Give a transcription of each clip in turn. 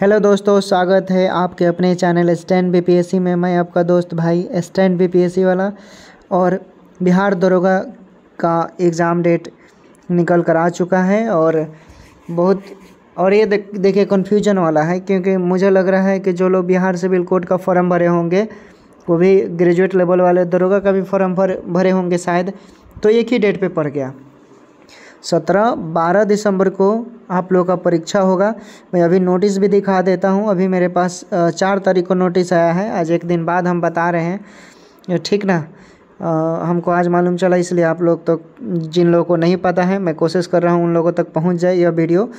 hello दोस्तों स्वागत है आपके अपने चैनल स्टैंड बीपीएससी में मैं आपका दोस्त भाई स्टैंड बीपीएससी वाला और बिहार दरोगा का एग्ज़ाम डेट निकल कर आ चुका है और बहुत और ये देख देखिए कन्फ्यूजन वाला है क्योंकि मुझे लग रहा है कि जो लोग बिहार सिविल कोर्ट का फॉर्म भरे होंगे वो भी ग्रेजुएट लेवल वाले दरोगा का भी फॉर्म भर भरे होंगे शायद तो एक ही डेट पे पड़ गया सत्रह बारह दिसंबर को आप लोगों का परीक्षा होगा मैं अभी नोटिस भी दिखा देता हूँ अभी मेरे पास चार तारीख को नोटिस आया है आज एक दिन बाद हम बता रहे हैं ठीक ना आ, हमको आज मालूम चला इसलिए आप लोग तो जिन लोगों को नहीं पता है मैं कोशिश कर रहा हूँ उन लोगों तक पहुँच जाए यह वीडियो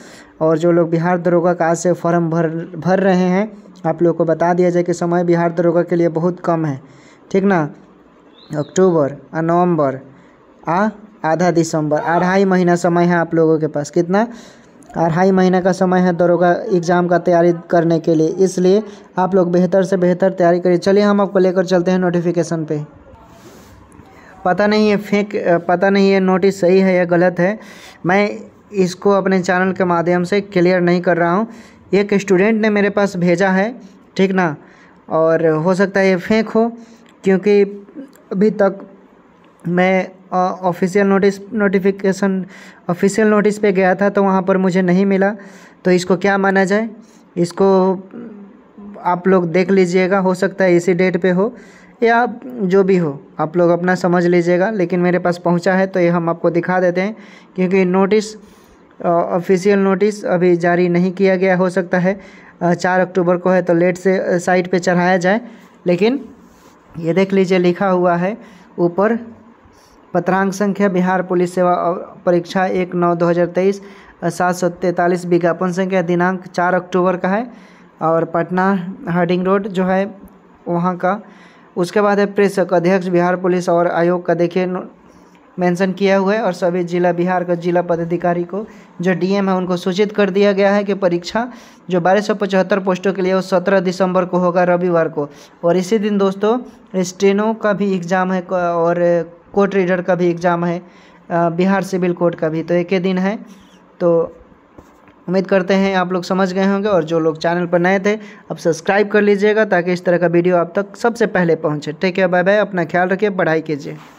और जो लोग बिहार दरोगा का आज से फॉर्म भर भर रहे हैं आप लोग को बता दिया जाए कि समय बिहार दरोगा के लिए बहुत कम है ठीक ना अक्टूबर आ नवम्बर आ आधा दिसंबर अढ़ाई महीना समय है आप लोगों के पास कितना अढ़ाई महीना का समय है दरोगा एग्ज़ाम का तैयारी करने के लिए इसलिए आप लोग बेहतर से बेहतर तैयारी करिए चलिए हम आपको लेकर चलते हैं नोटिफिकेशन पे पता नहीं है फेंक पता नहीं है नोटिस सही है या गलत है मैं इसको अपने चैनल के माध्यम से क्लियर नहीं कर रहा हूँ एक स्टूडेंट ने मेरे पास भेजा है ठीक ना और हो सकता है ये फेंक हो क्योंकि अभी तक मैं official notice notification official notice पे गया था तो वहाँ पर मुझे नहीं मिला तो इसको क्या माना जाए इसको आप लोग देख लीजिएगा हो सकता है इसी डेट पे हो या जो भी हो आप लोग अपना समझ लीजिएगा लेकिन मेरे पास पहुँचा है तो ये हम आपको दिखा देते हैं क्योंकि नोटिस ऑफिशियल नोटिस अभी जारी नहीं किया गया हो सकता है चार अक्टूबर को है तो लेट से साइट पर चढ़ाया जाए लेकिन ये देख लीजिए लिखा हुआ है ऊपर पत्रांक संख्या बिहार पुलिस सेवा परीक्षा एक नौ दो हज़ार तेईस सात सौ तैंतालीस विज्ञापन संख्या दिनांक चार अक्टूबर का है और पटना हार्डिंग रोड जो है वहाँ का उसके बाद है प्रेस अध्यक्ष बिहार पुलिस और आयोग का देखिए मेंशन किया हुआ है और सभी जिला बिहार का जिला पदाधिकारी को जो डीएम है उनको सूचित कर दिया गया है कि परीक्षा जो बारह सौ पचहत्तर पोस्टों के लिए वो सत्रह दिसंबर को होगा रविवार को और इसी दिन दोस्तों स्टेनो का भी एग्ज़ाम है और कोर्ट रीडर का भी एग्ज़ाम है बिहार सिविल कोर्ट का भी तो एक ही दिन है तो उम्मीद करते हैं आप लोग समझ गए होंगे और जो लोग चैनल पर नए थे अब सब्सक्राइब कर लीजिएगा ताकि इस तरह का वीडियो आप तक सबसे पहले पहुंचे ठीक है बाय बाय अपना ख्याल रखिए पढ़ाई कीजिए